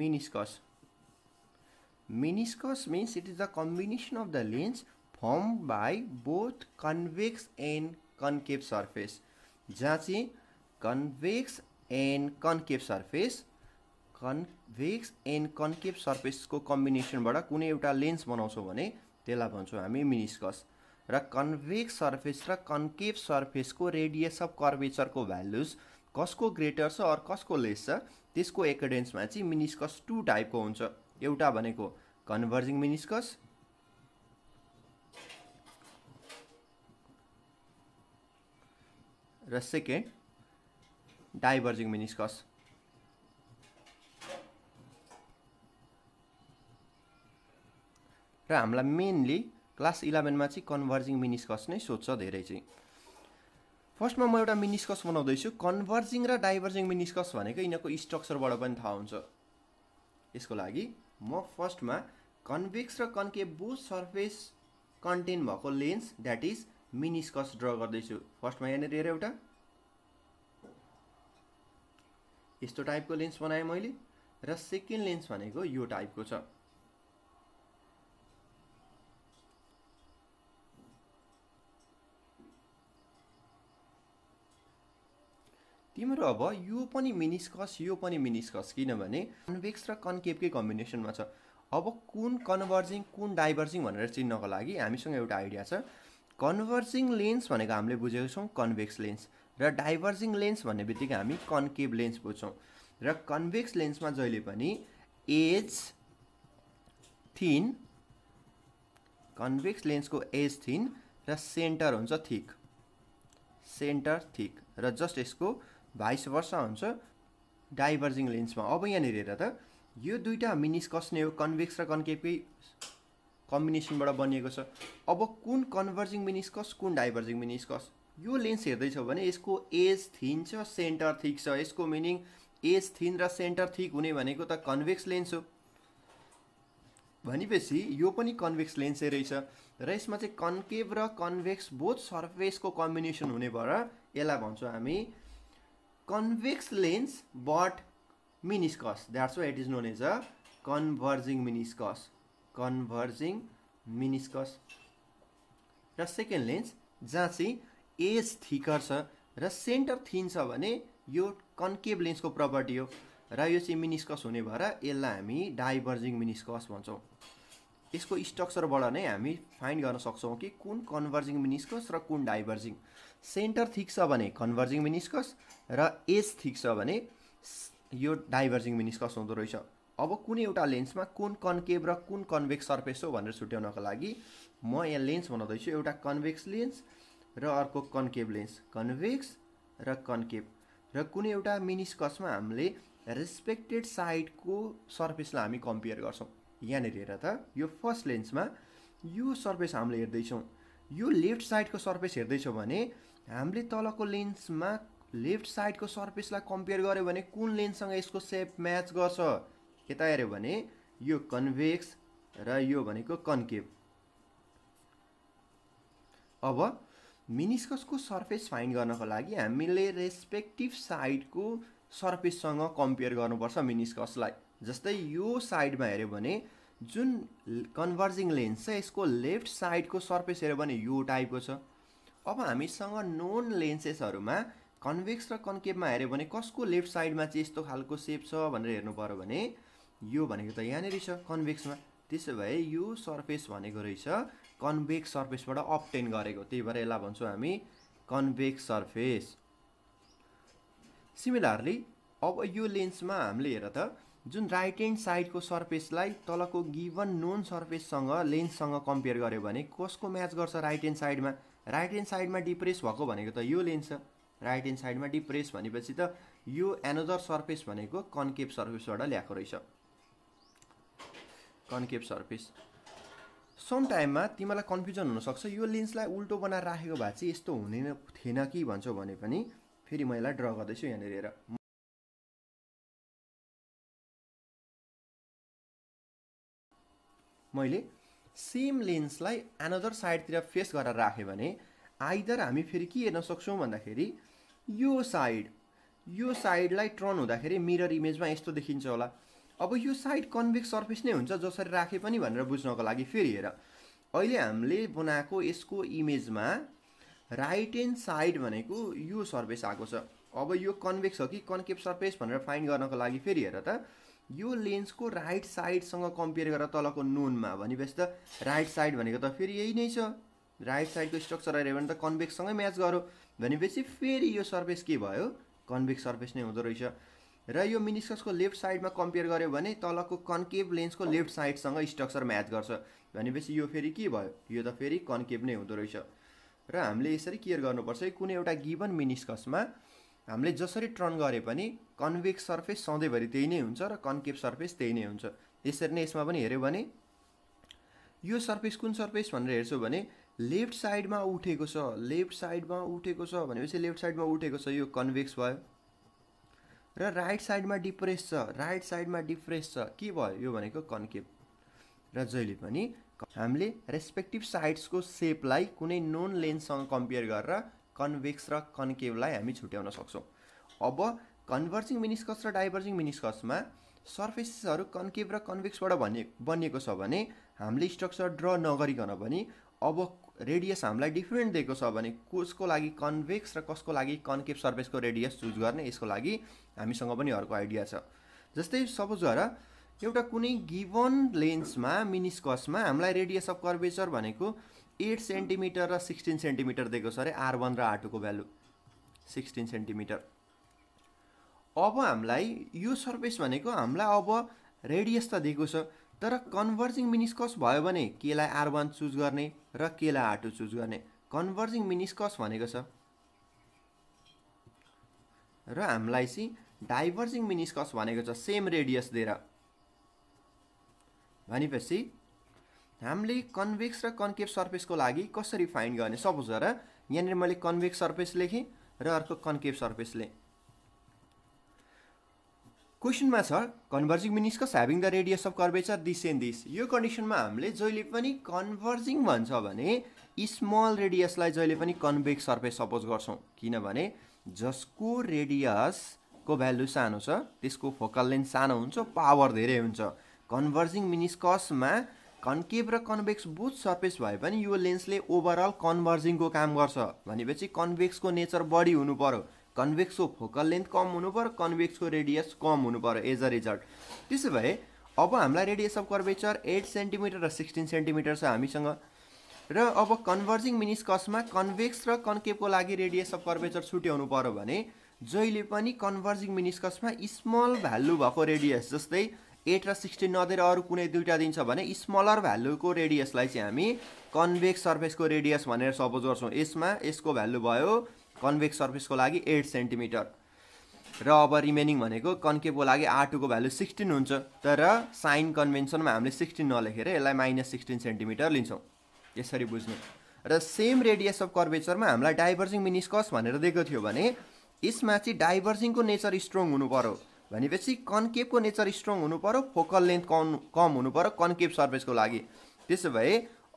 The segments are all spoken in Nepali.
meniscus meniscus means it is the combination of the lens formed by both convex and concave surface जहाँ चाहिँ convex and concave surface convex and concave सर्फेसको कम्बिनेसनबाट कुनै एउटा लेन्स बनाउँछौँ भने त्यसलाई भन्छौँ हामी मिनिस्कस र कन्भेक्स सर्फेस र कन्केभ सर्फेसको रेडियस अफ कर्वेचरको भ्यालुज कसको ग्रेटर छ अरू कसको लेस छ त्यसको एकाडेन्समा चाहिँ मिनिस्कस टु टाइपको हुन्छ एउटा भनेको कन्भर्जिङ मिनिस्कस र सेकेन्ड डाइभर्जिङ मिनिस्कस र हामीलाई मेनली क्लास इलेभेनमा चाहिँ कन्भर्जिङ मिनिस्कस नै सोध्छ धेरै चाहिँ फर्स्टमा म एउटा मिनिस्कस बनाउँदैछु कन्भर्जिङ र डाइभर्जिङ मिनिस्कस भनेको यिनीहरूको स्ट्रक्चरबाट पनि थाहा हुन्छ यसको लागि म फर्स्टमा कन्भेक्स र कन्के बो सर्फेस कन्टेन्ट भएको lens that is meniscus draw गर्दैछु फर्स्टमा यहाँनिर हेर एउटा यस्तो टाइपको लेन्स बनाएँ मैले र सेकेन्ड लेन्स भनेको यो टाइपको छ तिम्रो अब यो पनि मिनिस्कस यो पनि मिनिस्कस किनभने कन्भेक्स र कन्केभकै कम्बिनेसनमा छ अब कुन कन्भर्जिङ कुन डाइभर्जिङ भनेर चिन्नको लागि हामीसँग एउटा आइडिया छ कन्भर्जिङ लेन्स भनेको हामीले बुझेको छौँ कन्भेक्स लेन्स र डाइभर्जिङ लेन्स भन्ने बित्तिकै हामी कन्केभ लेन्स बुझ्छौँ र कन्भेक्स लेन्समा जहिले पनि एज थिन कन्भेक्स लेन्सको एज थिन र सेन्टर हुन्छ थिक सेन्टर थिक र जस्ट यसको भाइस वर्ष हुन्छ डाइभर्जिङ लेन्समा अब यहाँनिर हेर त यो दुईवटा मिनिस्कस नै हो कन्भेक्स र कन्केपकै कम्बिनेसनबाट बनिएको छ अब कुन कन्भर्जिङ मिनिस्कस कुन डाइभर्जिङ मिनिस्कस यो लेन्स हेर्दैछौँ भने यसको एज थिन छ सेन्टर थिक छ यसको मिनिङ एज थिन र सेन्टर थिक हुने भनेको त कन्भेक्स लेन्स हो भनेपछि यो पनि कन्भेक्स लेन्सै रहेछ र यसमा चाहिँ कन्केभ र कन्भेक्स बोथ सर्फेसको कम्बिनेसन हुने भएर यसलाई भन्छौँ हामी convex lens but meniscus that's why it is known as a converging meniscus converging meniscus र सेकेन्ड लेन्स जहाँ चाहिँ एज थिकर छ र सेन्टर थिन छ भने यो कन्केभ लेन्सको प्रपर्टी हो र यो चाहिँ मिनिस्कस हुने भएर यसलाई हामी डाइभर्जिङ मिनिस्कस भन्छौँ यसको स्ट्रक्चरबाट नै हामी फाइन्ड गर्न सक्छौँ कि कुन कन्भर्जिङ मिनिस्कस र कुन डाइभर्जिङ सेन्टर थिक छ भने कन्भर्जिङ मिनिस्कस र एज थिक छ भने यो डाइभर्जिङ मिनिस्कस हुँदो रहेछ अब कुनै एउटा लेन्समा कुन कन्केभ र कुन कन्भेक्स सर्फेस हो भनेर छुट्याउनको लागि म यहाँ लेन्स बनाउँदैछु एउटा कन्भेक्स लेन्स र अर्को कन्केभ लेन्स कन्भेक्स र कन्केभ र कुनै एउटा मिनिस्कसमा हामीले रेस्पेक्टेड साइडको सर्फेसलाई हामी कम्पेयर गर्छौँ यहाँनिर हेर त यो फर्स्ट लेन्समा यो सर्फेस हामीले हेर्दैछौँ यो लेफ्ट साइडको सर्फेस हेर्दैछौँ भने हामीले तलको लेन्समा लेफ्ट साइडको सर्फेसलाई कम्पेयर गऱ्यो भने कुन लेन्ससँग यसको सेप म्याच गर्छ यता हेऱ्यो भने यो कन्भेक्स र यो भनेको कन्केभ अब मिनिस्कसको सर्फेस फाइन्ड गर्नको लागि हामीले रेस्पेक्टिभ साइडको सर्फेससँग कम्पेयर गर्नुपर्छ मिनिस्कसलाई जस्तै यो साइडमा हेऱ्यो भने जुन कन्भर्जिङ लेन्स छ यसको लेफ्ट साइडको सर्फेस हेऱ्यो भने यो टाइपको छ अब हामीसँग नोन लेन्सेसहरूमा कन्भेक्स र कन्केभमा हेऱ्यो भने कसको लेफ्ट साइडमा चाहिँ यस्तो खालको सेप छ भनेर हेर्नु पऱ्यो भने यो भनेको त यहाँनिर छ कन्भेक्समा त्यसो भए यो सर्फेस भनेको रहेछ कन्भेक्स सर्फेसबाट अप्टेन गरेको त्यही भएर यसलाई भन्छौँ हामी कन्भेक्स सर्फेस सिमिलरली अब यो लेन्समा हामीले हेर त जुन राइट ह्यान्ड साइडको सर्फेसलाई तलको गिभन नोन सर्फेससँग लेन्ससँग कम्पेयर गऱ्यो भने कसको म्याच गर्छ राइट ह्यान्ड साइडमा राइट ह्यान्ड साइडमा डिप्रेस भएको भनेको त यो लेन्स छ राइट ह्यान्ड साइडमा डिप्रेस भनेपछि त यो एनोदर सर्फेस भनेको कन्केप सर्फेसबाट ल्याएको रहेछ कन्केभ सर्फेस सम टाइममा तिमीलाई कन्फ्युजन हुनसक्छ यो लेन्सलाई उल्टो बनाएर राखेको भए चाहिँ यस्तो हुने थिएन कि भन्छौ भने पनि फेरि म यसलाई ड्र गर्दैछु यहाँनिर मैले सेम लेन्सलाई अनदर साइडतिर फेस गरेर राख्यो भने आइदर हामी फेरि के हेर्न सक्छौँ भन्दाखेरि यो साइड यो साइडलाई टर्न हुँदाखेरि मिरर इमेजमा यस्तो देखिन्छ होला अब यो साइड कन्भेक्स सर्फेस नै हुन्छ जसरी राखे पनि भनेर बुझ्नको लागि फेरि हेर अहिले हामीले बनाएको यसको इमेजमा राइट एन्ड साइड भनेको यो सर्फेस आएको छ अब यो कन्भेक्स हो कि कन्केप सर्फेस भनेर फाइन्ड गर्नको लागि फेरि हेर त यो लेन्सको राइट साइडसँग कम्पेयर गरेर तलको नुनमा भनेपछि त राइट साइड भनेको त फेरि यही नै छ राइट साइडको स्ट्रक्चर हेऱ्यो भने त कन्भेक्ससँगै म्याच गर्यो भनेपछि फेरि यो सर्फेस के भयो कन्भेक्स सर्फेस नै हुँदो रहेछ र यो मिनिस्कसको लेफ्ट साइडमा कम्पेयर गऱ्यो भने तलको कन्केभ लेन्सको लेफ्ट साइडसँग स्ट्रक्चर म्याच गर्छ भनेपछि यो फेरि के भयो यो त फेरि कन्केभ नै हुँदो रहेछ र हामीले यसरी केयर गर्नुपर्छ कुनै एउटा गिभन मिनिस्कसमा हामीले जसरी टर्न गरे पनि कन्भेक्स सर्फेस सधैँभरि त्यही नै हुन्छ र कन्केभ सर्फेस त्यही नै हुन्छ यसरी नै यसमा पनि हेऱ्यो भने यो सर्फेस कुन सर्फेस भनेर हेर्छु भने लेफ्ट साइडमा उठेको छ लेफ्ट साइडमा उठेको छ भनेपछि लेफ्ट साइडमा उठेको छ यो कन्भेक्स भयो र राइट साइडमा डिप्रेस छ राइट साइडमा डिप्रेस छ के भयो यो भनेको कन्केप र जहिले पनि हामीले रेस्पेक्टिभ साइड्सको सेपलाई कुनै नोन लेन्ससँग कम्पेयर गरेर कन्भेक्स र कन्केभलाई हामी छुट्याउन सक्छौँ अब कन्भर्जिङ मिनिस्कस र डाइभर्जिङ मिनिस्कसमा सर्फेसेसहरू कन्केभ र कन्भेक्सबाट भनि बनिएको छ भने हामीले स्ट्रक्चर ड्र नगरिकन पनि अब रेडियस हामीलाई डिफ्रेन्ट दिएको छ भने कसको लागि कन्भेक्स र कसको लागि कन्केभ सर्फेसको रेडियस चुज गर्ने यसको लागि हामीसँग पनि अर्को आइडिया छ जस्तै सपोज गर एउटा कुनै गिभन लेन्समा मिनिस्कसमा हामीलाई रेडियस अफ कर्भेचर भनेको एट सेन्टिमिटर र सिक्सटिन सेन्टिमिटर दिएको छ अरे आर वान र आर टूको भ्यालु सिक्सटिन सेन्टिमिटर अब हामीलाई यो सर्फेस भनेको हामीलाई अब रेडियस त दिएको छ तर कन्भर्जिङ मिनिस्कस भयो भने केलाई आर वान चुज गर्ने र केलाई आर टू चुज गर्ने कन्भर्जिङ मिनिस्कस भनेको छ र हामीलाई चाहिँ डाइभर्जिङ मिनिस्कस भनेको छ सेम रेडियस दिएर भनेपछि हामीले कन्भेक्स र कन्केभ सर्फेसको लागि कसरी फाइन्ड गर्ने सपोज गर यहाँनिर मैले कन्भेक्स सर्फेस लेखेँ र अर्को कन्केभ सर्फेस लेखेँ क्वेसनमा छ converging meniscus having the radius of curvature this and this यो कन्डिसनमा हामीले जहिले पनि कन्भर्जिङ भन्छ भने स्मल रेडियसलाई जहिले पनि कन्भेक्स सर्फेस सपोज गर्छौँ किनभने जसको रेडियसको भ्यालु सानो छ त्यसको फोकल लेन्थ सानो हुन्छ पावर धेरै हुन्छ कन्भर्जिङ मिनिस्कसमा कन्केभ र कन्भेक्स बुथ सर्फेस भए पनि यो लेन्सले ओभरअल कन्भर्जिङको काम गर्छ भनेपछि कन्भेक्सको नेचर बढी हुनु पऱ्यो कन्भेक्सको फोकल लेन्थ कम हुनु पऱ्यो कन्भेक्सको रेडियस कम हुनु पऱ्यो एज अ रिजल्ट त्यसो भए अब हामीलाई radius of curvature eight centimetre र सिक्सटिन सेन्टिमिटर छ हामीसँग र अब कन्भर्जिङ मिनिस्कसमा कन्भेक्स र कन्केभको लागि रेडियस अफ कर्भेचर छुट्याउनु पऱ्यो भने जहिले पनि कन्भर्जिङ मिनिस्कसमा स्मल भ्यालु भएको रेडियस जस्तै एट र सिक्सटिन नदिएर अरू कुनै दुइटा दिन्छ भने स्मलर भ्यालुको रेडियसलाई चाहिँ हामी कन्भेक्स सर्फेसको रेडियस भनेर सपोज गर्छौँ यसमा यसको भ्यालु भयो कन्भेक्स सर्फेसको लागि एट सेन्टिमिटर र अब रिमेनिङ भनेको कन्केपको लागि आर टूको भ्यालु सिक्सटिन हुन्छ तर साइन कन्भेन्सनमा हामीले सिक्सटिन नलेखेर यसलाई माइनस सिक्सटिन सेन्टिमिटर लिन्छौँ यसरी बुझ्नु र सेम रेडियस अफ कर्भेचरमा हामीलाई डाइभर्सिङ मिनिस्कस भनेर दिएको थियो भने यसमा चाहिँ डाइभर्सिङको नेचर स्ट्रङ हुनु पऱ्यो भनेपछि कन्केभको नेचर स्ट्रङ हुनु पऱ्यो फोकल लेन्थ कम कम हुनु पऱ्यो कन्केभ सर्फेसको लागि त्यसो भए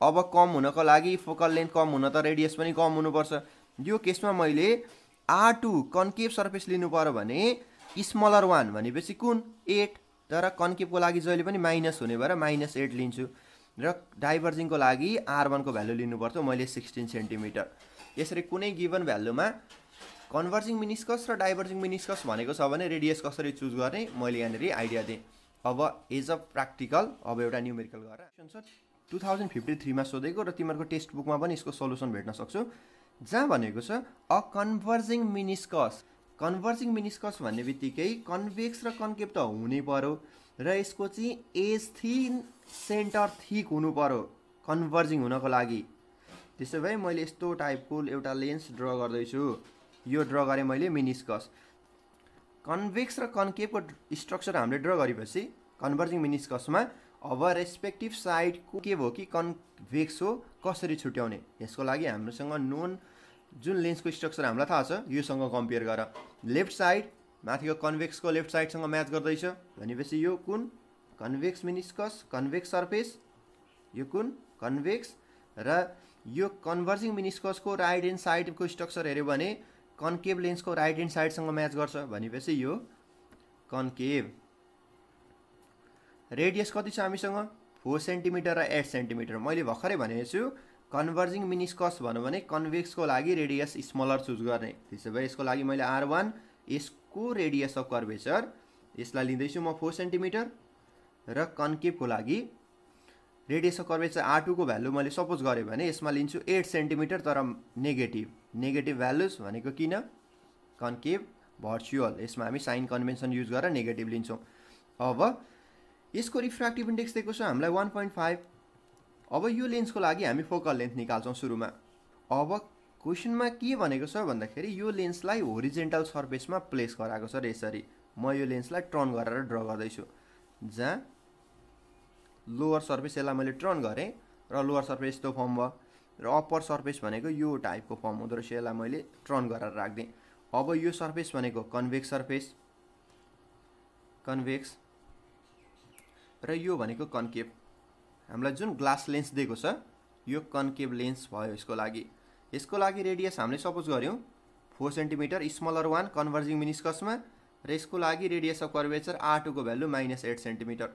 अब कम हुनको लागि फोकल लेन्थ कम हुन त रेडियस पनि कम हुनुपर्छ यो केसमा मैले आर टू कन्केभ सर्फेस लिनु पऱ्यो भने स्मलर वान भनेपछि कुन एट तर कन्केभको लागि जहिले पनि माइनस हुने भएर माइनस एट लिन्छु र डाइभर्जिङको लागि आर वानको भ्यालु लिनुपर्थ्यो मैले सिक्सटिन सेन्टिमिटर यसरी कुनै गिभन भ्यालुमा कन्भर्जिङ मिनिस्कस र डाइभर्जिङ मिनिस्कस भनेको छ भने रेडियस कसरी चुज गर्ने मैले यहाँनिर आइडिया दिएँ अब एज अ प्र्याक्टिकल अब एउटा न्युमेरिकल गरेर छ टु थाउजन्ड फिफ्टी थ्रीमा सोधेको र तिमीहरूको टेक्स्ट बुकमा पनि यसको सल्युसन भेट्न सक्छु जहाँ भनेको छ अ कन्भर्जिङ मिनिस्कस कन्भर्जिङ मिनिस्कस भन्ने बित्तिकै कन्भेक्स र कन्केप त हुनै पऱ्यो र यसको चाहिँ एज थिन सेन्टर थिक हुनु पऱ्यो कन्भर्जिङ हुनको लागि त्यसो भए मैले यस्तो टाइपको एउटा लेन्स ड्र गर्दैछु यो ड्र गरेँ मैले मिनिस्कस कन्भेक्स र कन्केभको स्ट्रक्चर हामीले ड्र गरेपछि कन्भर्जिङ मिनिस्कसमा अब रेस्पेक्टिभ साइड के भयो कि कन्भेक्स हो कसरी छुट्याउने यसको लागि हाम्रोसँग नोन जुन लेन्सको स्ट्रक्चर हामीलाई थाहा छ योसँग कम्पेयर गर लेफ्ट साइड माथिको कन्भेक्सको लेफ्ट साइडसँग म्याच गर्दैछ भनेपछि यो कुन कन्भेक्स मिनिस्कस कन्भेक्स सर्फेस यो कुन कन्भेक्स र यो कन्भर्जिङ मिनिस्कसको राइट एन्ड साइडको स्ट्रक्चर हेऱ्यो भने कन्केभ लेन्सको राइट ह्यान्ड साइडसँग म्याच गर्छ भनेपछि यो कन्केभ रेडियस कति छ हामीसँग फोर सेन्टिमिटर र एट सेन्टिमिटर मैले भर्खरै भनेको छु कन्भर्जिङ मिनिस्कस भन्यो भने कन्भेक्सको लागि रेडियस स्मलर चुज गर्ने त्यसो भए यसको लागि मैले आर वान यसको रेडियस अफ कर्भेचर यसलाई लिँदैछु म फोर सेन्टिमिटर र कन्केभको लागि रेडियस अफ कर्वेचर आर टूको भ्यालु मैले सपोज गरेँ भने यसमा लिन्छु एट सेन्टिमिटर तर नेगेटिभ नेगेटिभ भ्यालुज भनेको किन कन्केभ भर्चुअल यसमा हामी साइन कन्भेन्सन युज गरेर नेगेटिभ लिन्छौँ अब यसको रिफ्र्याक्टिभ इन्डेक्स दिएको छ हामीलाई वान पोइन्ट फाइभ अब यो लेन्सको लागि हामी फोकल लेन्थ निकाल्छौँ सुरुमा अब क्वेसनमा के भनेको छ भन्दाखेरि यो लेन्सलाई होरिजेन्टल सर्फेसमा प्लेस गराएको छ र यसरी म यो लेन्सलाई टर्न गरेर ड्र गर्दैछु जहाँ लोवर सर्फेस यसलाई मैले टर्न गरेँ र लोवर सर्फेस यस्तो फर्म भयो र अप्पर सर्फेस भनेको यो टाइपको फर्म हुँदो रहेछ यसलाई मैले टर्न गरेर राखिदिएँ अब यो सर्फेस भनेको कन्भेक्स सर्फेस कन्भेक्स र यो भनेको कन्केभ हामीलाई जुन ग्लास लेन्स दिएको छ यो कन्केभ लेन्स भयो यसको लागि यसको लागि रेडियस हामीले सपोज गऱ्यौँ four centimetre smaller one converging मिनिस्कसमा र यसको लागि रेडियस अफ कर्भेचर आर टूको भ्यालु माइनस एट सेन्टिमिटर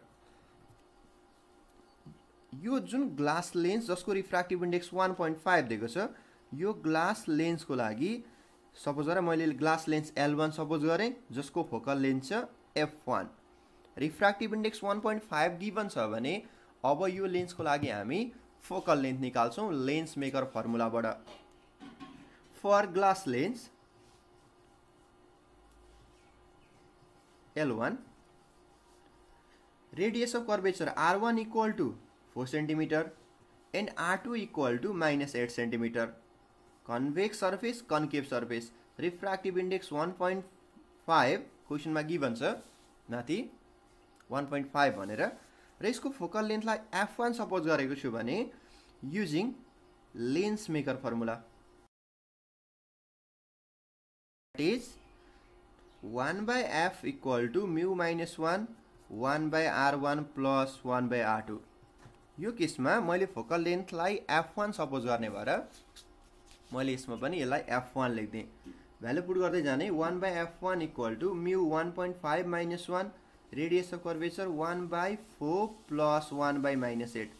यो जुन ग्लास लेन्स जसको refractive index one point five दिएको छ यो ग्लास लेन्सको लागि सपोज गरेँ मैले glass lens L one suppose गरेँ जसको फोकल लेन्स छ F one refractive index one point five given छ भने अब यो लेन्सको लागि हामी फोकल लेन्थ निकाल्छौँ लेन्स मेकर फर्मुलाबाट for glass lens L one radius of curvature R one equal to four centimetre and R two equal to minus eight centimetre convex surface concave surface refractive index one point five क्वेसनमा गी छ माथि वान पोइन्ट फाइभ भनेर र यसको फोकल लेन्थलाई एफ वान सपोज गरेको छु भने using lens maker formula that is one by F equal to mu minus one one by R one plus one by R two यो केसमा मैले फोकल लेन्थलाई एफ वान सपोज गर्ने भएर मैले यसमा पनि यसलाई एफ वान लेखिदिएँ भ्यालु पुट गर्दै जाने one by F one equal to mu one point five minus one radius of curvature one by four plus one by minus eight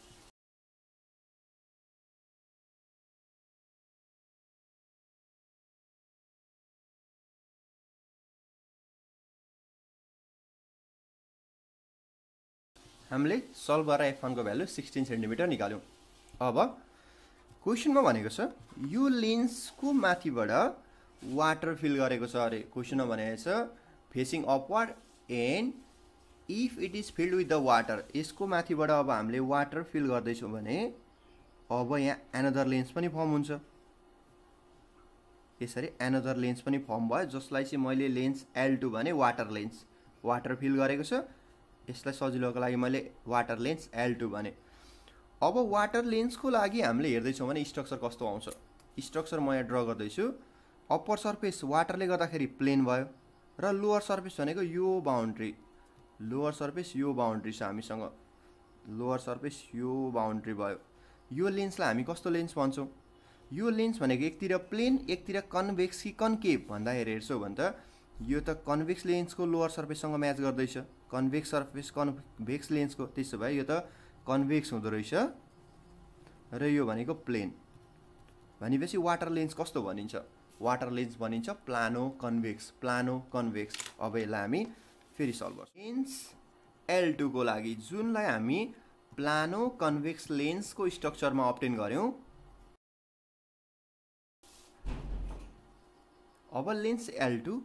हामीले सल्भर गरेर एफ वानको भ्यालु सिक्सटिन सेन्टिमिटर निकाल्यौँ अब क्वेसनमा भनेको छ यो लेन्सको माथिबाट वाटर फिल गरेको छ अरे क्वेसनमा भनेको छ facing upward and if it is filled with the water यसको माथिबाट अब हामीले वाटर फिल गर्दैछौँ भने अब यहाँ एनदर लेन्स पनि फर्म हुन्छ यसरी एनदर लेन्स पनि फर्म भयो जसलाई चाहिँ मैले लेन्स एल टू भने वाटर लेन्स वाटर फिल गरेको छ यसलाई सजिलोको लागि मैले वाटर लेन्स एल टू भने अब वाटर लेन्सको लागि हामीले हेर्दैछौँ भने स्ट्रक्चर कस्तो आउँछ स्ट्रक्चर म यहाँ ड्र गर्दैछु अप्पर सर्फेस वाटरले गर्दाखेरि प्लेन भयो र लोवर सर्फेस भनेको यो बााउन्ड्री लोवर सर्फेस यो बााउन्ड्री छ हामीसँग लोवर सर्फेस यो बााउन्ड्री भयो यो लेन्सलाई हामी कस्तो लेन्स भन्छौँ यो लेन्स भनेको एकतिर प्लेन एकतिर कन्भेक्स कि कन्केभ भन्दाखेरि हेर्छौँ भने त यो त कन्भेक्स लेन्सको लोवर सर्फेससँग म्याच गर्दैछ कन्भेक्स सर्फेस कन्भेक्स लेन्सको त्यसो भए यो त कन्भेक्स हुँदो रहेछ र यो भनेको प्लेन भनेपछि वाटर लेन्स कस्तो भनिन्छ वाटर लेन्स भनिन्छ प्लानो कन्भेक्स प्लानो कन्भेक्स अब यसलाई हामी फेरि सल्भ गर्छौँ लेन्स एल टूको लागि जुनलाई हामी प्लानो कन्भेक्स लेन्सको स्ट्रक्चरमा अप्टेन गऱ्यौँ अब lens L two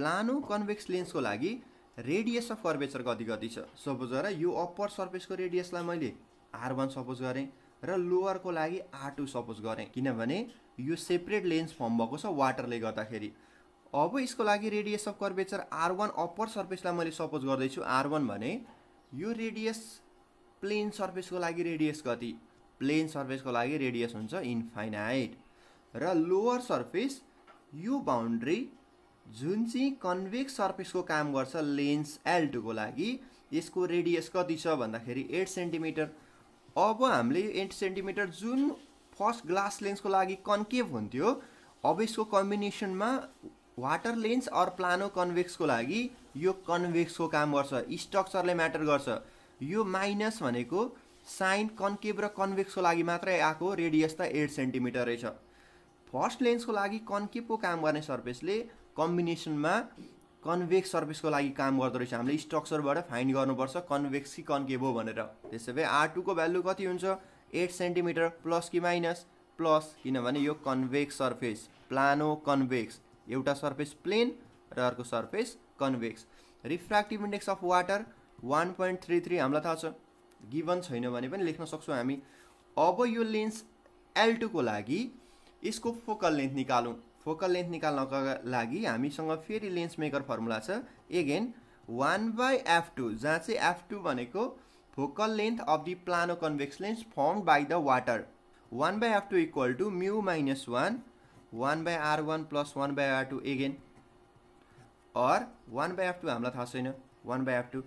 plano convex लेन्सको लागि रेडियस अफ कर्भेचर कति कति छ सपोज गरेर यो अप्पर सर्फेसको रेडियसलाई मैले आर वान सपोज गरेँ र लोवरको लागि आर टू सपोज गरेँ किनभने यो सेपरेट लेन्स फर्म भएको छ वाटरले गर्दाखेरि अब यसको लागि radius of curvature R one upper सर्फेसलाई मैले सपोज गर्दैछु आर वान भने यो रेडियस प्लेन सर्फेसको लागि रेडियस कति प्लेन सर्फेसको लागि रेडियस हुन्छ इन्फाइनाइट र लोवर सर्फेस यो बााउन्ड्री जुन चाहिँ कन्भेक्स सर्फेसको काम गर्छ लेन्स एल टूको लागि यसको रेडियस कति छ भन्दाखेरि एट सेन्टिमिटर अब हामीले यो एट सेन्टिमिटर जुन फर्स्ट ग्लास लेन्सको लागि कन्केभ हुन्थ्यो अब यसको कम्बिनेसनमा वाटर लेन्स अर प्लानो कन्भेक्सको लागि यो कन्भेक्सको काम गर्छ स्ट्रक्चरले म्याटर गर्छ यो माइनस भनेको साइन कन्केभ र कन्भेक्सको लागि मात्रै आएको रेडियस त एट सेन्टिमिटर रहेछ फर्स्ट लेन्सको लागि कन्केपको काम गर्ने सर्फेसले कम्बिनेसनमा कन्भेक्स सर्फेसको लागि काम गर्दो रहेछ हामीले स्ट्रक्चरबाट फाइन्ड गर्नुपर्छ कन्भेक्स कि कन्केभ हो भनेर त्यसो भए आर टूको भ्यालु कति हुन्छ एट सेन्टिमिटर प्लस कि माइनस प्लस किनभने यो कन्भेक्स सर्फेस प्लानो कन्भेक्स एउटा सर्फेस प्लेन र अर्को surface convex refractive index of water one point three three हामीलाई थाहा छ गिभन छैन भने पनि लेख्न सक्छौँ हामी अब यो लेन्स एल टूको लागि यसको फोकल लेन्थ निकालौँ फोकल लेन्थ निकाल्नका लागि हामीसँग फेरि लेन्स मेकर फर्मुला छ again one by F two जहाँ चाहिँ एफ टू भनेको focal length of the plano convex lens form by the water one by F two equal to mu minus one one by R one plus one by R two again or one by F two हामीलाई थाहा छैन वान बाई एफ टू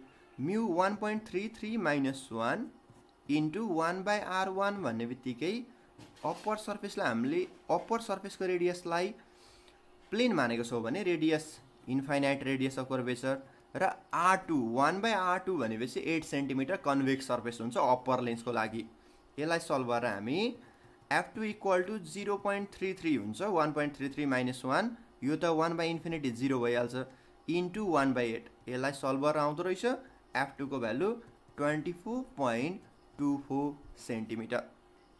म्यु one point three three minus one into one by R one भन्ने बित्तिकै अप्पर सर्फेसलाई हामीले अप्पर सर्फेसको रेडियसलाई प्लेन मानेको छौँ भने radius infinite radius of curvature र R two one by R two भनेपछि एट सेन्टिमिटर कन्भेक्स सर्फेस हुन्छ अप्पर लेन्सको लागि यसलाई सल्भ गरेर हामी F two equal to zero point three three हुन्छ one point three three minus one यो त वान बाई इन्फिनिटी जिरो भइहाल्छ इन्टु वान बाई एट यसलाई सल्भ गरेर आउँदो रहेछ एफ टूको value twenty four point two four centimetre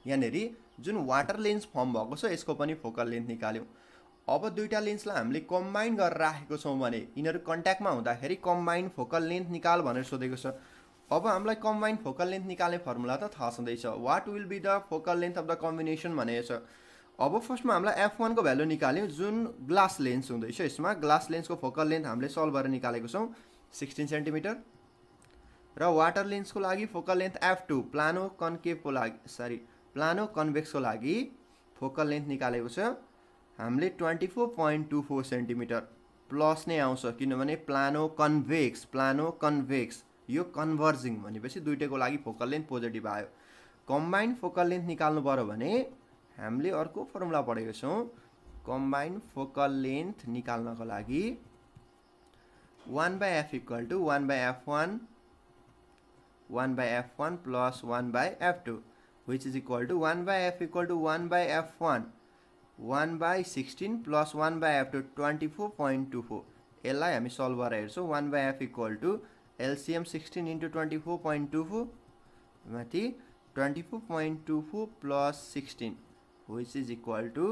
यहाँनिर जुन वाटर लेन्स फर्म भएको छ यसको पनि फोकल लेन्थ निकाल्यौँ अब दुईवटा लेन्सलाई हामीले कम्बाइन गरेर राखेको छौँ भने यिनीहरू कन्ट्याक्टमा हुँदाखेरि कम्बाइन फोकल लेन्थ निकाल भनेर सोधेको छ अब हामीलाई कम्बाइन फोकल लेन्थ निकाल्ने फर्मुला त थाहा छँदैछ what will be the focal length of the combination भनेको छ अब फर्स्टमा हामीलाई एफ वानको भ्यालु निकाल्यौँ जुन ग्लास लेन्स हुँदैछ यसमा ग्लास लेन्सको फोकल लेन्थ हामीले सल्भ गरेर निकालेको छौँ सिक्सटिन सेन्टिमिटर र वाटर लेन्सको लागि focal length F two plano कन्केभको लागि सरी प्लानो कन्भेक्सको लागि फोकल लेन्थ निकालेको छ हामीले twenty four point two four centimetre plus नै आउँछ किनभने प्लानो कन्भेक्स प्लानो कन्भेक्स यो कन्भर्जिङ भनेपछि दुइटैको लागि फोकल लेन्थ पोजिटिभ आयो कम्बाइन्ड फोकल लेन्थ निकाल्नु पऱ्यो भने हामीले अर्को फर्मुला पढेको छौँ कम्बाइन्ड फोकल लेन्थ निकाल्नको लागि one by F equal to one by F one one by F one plus one by F two which is equal to 1 by f equal to 1 by f1 1 by 16 plus 1 by f2 24.24 यसलाई हामी सल्भ गरेर हेर्छौँ one by F equal to LCM sixteen into twenty four point two four माथि twenty four point two four plus sixteen which is equal to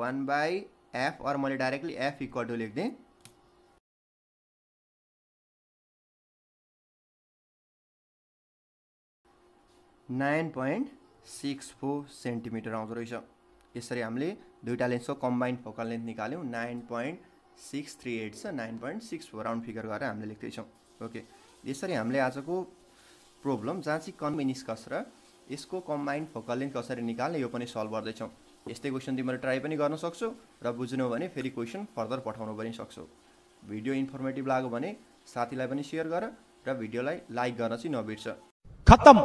one by F अरू मैले डाइरेक्टली एफ इक्वल टु लेखिदिएँ nine point six four centimetre आउँदो रहेछ यसरी हामीले दुईवटा लेन्सको कम्बाइन्ड फोकल लेन्थ निकाल्यौँ nine point six three eight छ nine point six four round figure गरेर हामीले लेख्दैछौँ ओके यसरी हामीले आजको प्रब्लम जहाँ चाहिँ कन्भिनिस्कस र यसको कम्बाइन्ड फोकल लेन्थ कसरी निकाल्ने यो पनि सल्भ गर्दैछौँ यस्तै क्वेसन तिमीहरू ट्राई पनि गर्न सक्छौ र बुझ्नु भने फेरि क्वेसन फर्दर पठाउनु पनि सक्छौ भिडियो इन्फर्मेटिभ लाग्यो भने साथीलाई पनि सेयर गर र भिडियोलाई लाइक गर्न चाहिँ नबिर्छ खत्तम